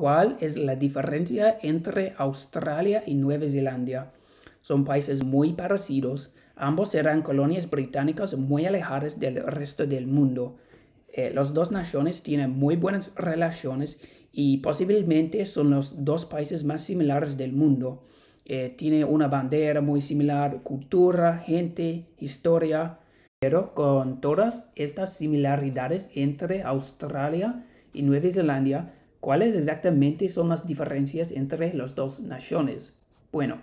cuál es la diferencia entre Australia y Nueva Zelanda. Son países muy parecidos, ambos eran colonias británicas muy alejadas del resto del mundo. Eh, las dos naciones tienen muy buenas relaciones y posiblemente son los dos países más similares del mundo. Eh, tiene una bandera muy similar, cultura, gente, historia, pero con todas estas similaridades entre Australia y Nueva Zelanda, ¿Cuáles exactamente son las diferencias entre las dos naciones? Bueno,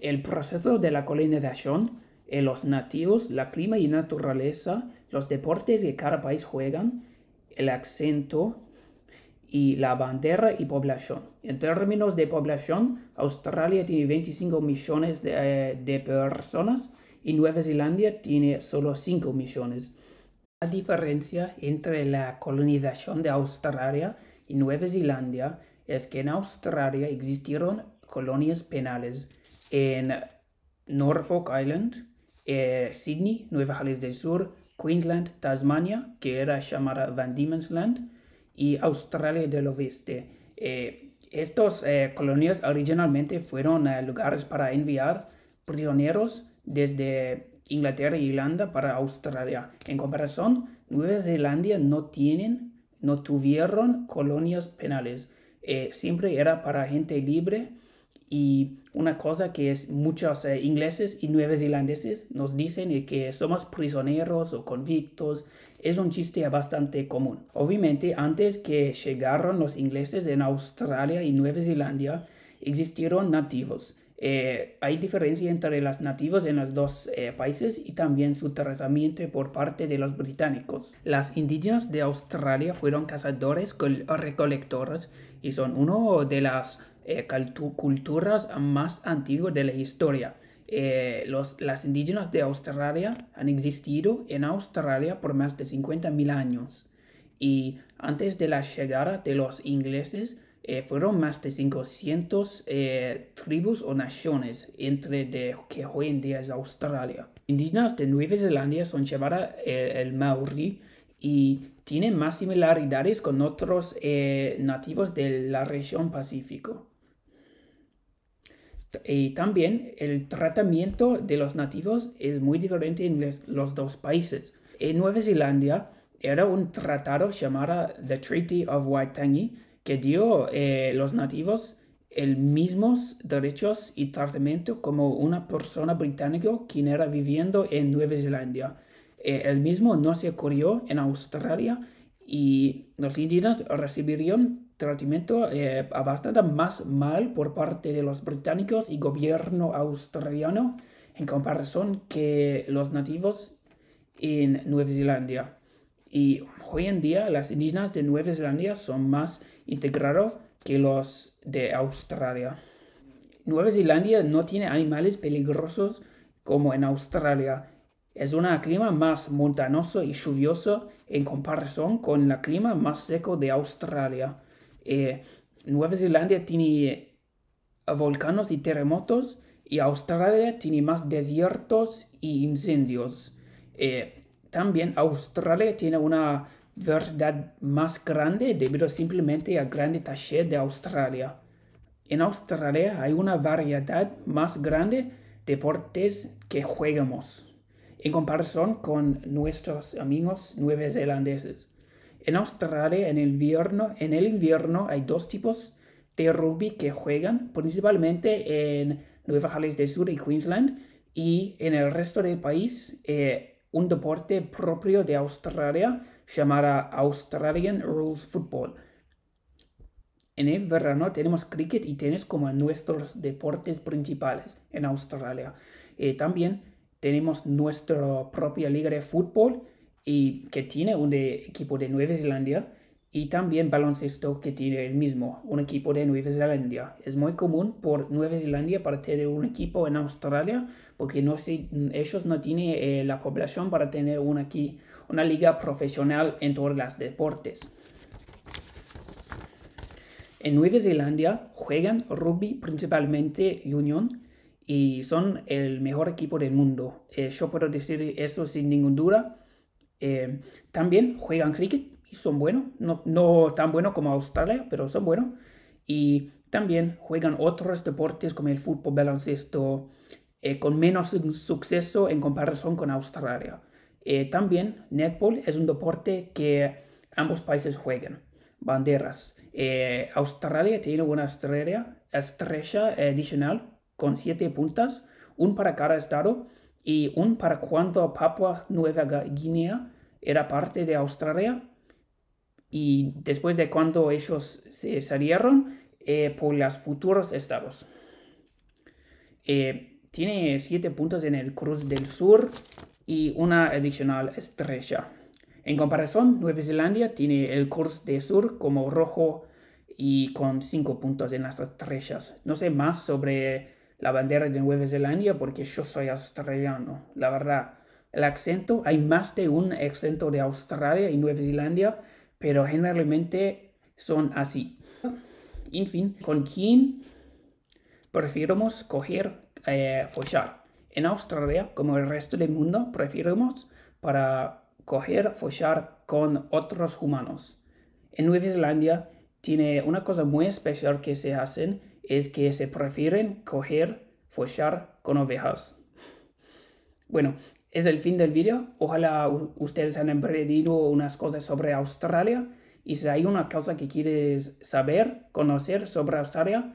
el proceso de la colonización, eh, los nativos, la clima y naturaleza, los deportes que cada país juegan, el acento y la bandera y población. En términos de población, Australia tiene 25 millones de, eh, de personas y Nueva Zelanda tiene solo 5 millones. La diferencia entre la colonización de Australia Nueva Zelanda es que en Australia existieron colonias penales en Norfolk Island, eh, Sydney, Nueva Gales del Sur, Queensland, Tasmania, que era llamada Van Diemen's Land, y Australia del Oeste. Eh, estos eh, colonias originalmente fueron lugares para enviar prisioneros desde Inglaterra y Irlanda para Australia. En comparación, Nueva Zelanda no tienen no tuvieron colonias penales. Eh, siempre era para gente libre y una cosa que es muchos eh, ingleses y zelandeses nos dicen que somos prisioneros o convictos es un chiste bastante común. Obviamente antes que llegaron los ingleses en Australia y Nueva Zelanda existieron nativos eh, hay diferencia entre las nativas en los dos eh, países y también su tratamiento por parte de los británicos. Las indígenas de Australia fueron cazadores, recolectores y son una de las eh, culturas más antiguas de la historia. los, las indígenas de Australia han existido en Australia por más de 50.000 años y antes de la llegada de los ingleses eh, fueron más de 500 eh, tribus o naciones entre de que hoy en día es Australia. Indígenas de Nueva Zelanda son llamada eh, el Maori y tienen más similaridades con otros nativos de la región Pacífico. Y también el tratamiento de los nativos es muy diferente en los dos países. En Nueva Zelanda era un tratado llamado The Treaty of Waitangi que dio eh, los nativos el mismos derechos y tratamiento como una persona británica quien era viviendo en Nueva Zelanda. Eh, el mismo no se ocurrió en Australia y los indígenas recibirían tratamiento eh, bastante más mal por parte de los británicos y gobierno australiano en comparación que los nativos en Nueva Zelanda. Y hoy en día las indígenas de Nueva Zelanda son más integrados que los de Australia. Nueva Zelanda no tiene animales peligrosos como en Australia. Es un clima más montanoso y lluvioso en comparación con el clima más seco de Australia. Eh, Nueva Zelanda tiene eh, volcanes y terremotos y Australia tiene más desiertos y incendios. Eh, también Australia tiene una variedad más grande debido simplemente al grande taller de Australia. En Australia hay una variedad más grande de deportes que juegamos en comparación con nuestros amigos nuevezelandeses. En Australia, en el invierno, en el invierno hay dos tipos de rugby que juegan, principalmente en Nueva Gales del Sur y Queensland, y en el resto del país eh, un deporte propio de Australia llamado Australian Rules Football. En el verano tenemos cricket y tenis como nuestros deportes principales en Australia. Eh, también tenemos nuestra propia liga de fútbol y que tiene un equipo de Nueva Zelanda y también baloncesto que tiene el mismo, un equipo de Nueva Zelanda. Es muy común por Nueva Zelanda para tener un equipo en Australia porque no ellos no tienen eh, la población para tener una, aquí, una liga profesional en todos los deportes. En Nueva Zelanda juegan rugby principalmente Union y son el mejor equipo del mundo. Eh, yo puedo decir eso sin ninguna duda. Eh, también juegan cricket y son buenos. No, no tan buenos como Australia, pero son buenos. Y también juegan otros deportes como el fútbol, baloncesto, eh, con menos suceso en comparación con Australia. Eh, también netball es un deporte que ambos países juegan. Banderas. Eh, Australia tiene una estrella, estrella adicional con siete puntas, un para cada estado y un para cuando Papua Nueva Guinea era parte de Australia y después de cuando ellos se salieron eh, por los futuros estados. Eh, tiene siete puntos en el Cruz del Sur y una adicional estrella. En comparación, Nueva Zelanda tiene el Cruz del Sur como rojo y con cinco puntos en las estrellas. No sé más sobre la bandera de Nueva Zelanda porque yo soy australiano, la verdad. El acento, hay más de un acento de Australia y Nueva Zelanda pero generalmente son así. En fin, ¿con quién preferimos coger eh, follar? En Australia, como el resto del mundo, preferimos para coger follar con otros humanos. En Nueva Zelanda tiene una cosa muy especial que se hacen, es que se prefieren coger follar con ovejas. Bueno, es el fin del vídeo. Ojalá ustedes han aprendido unas cosas sobre Australia. Y si hay una cosa que quieres saber, conocer sobre Australia,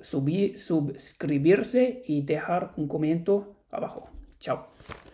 subir, suscribirse y dejar un comentario abajo. Chao.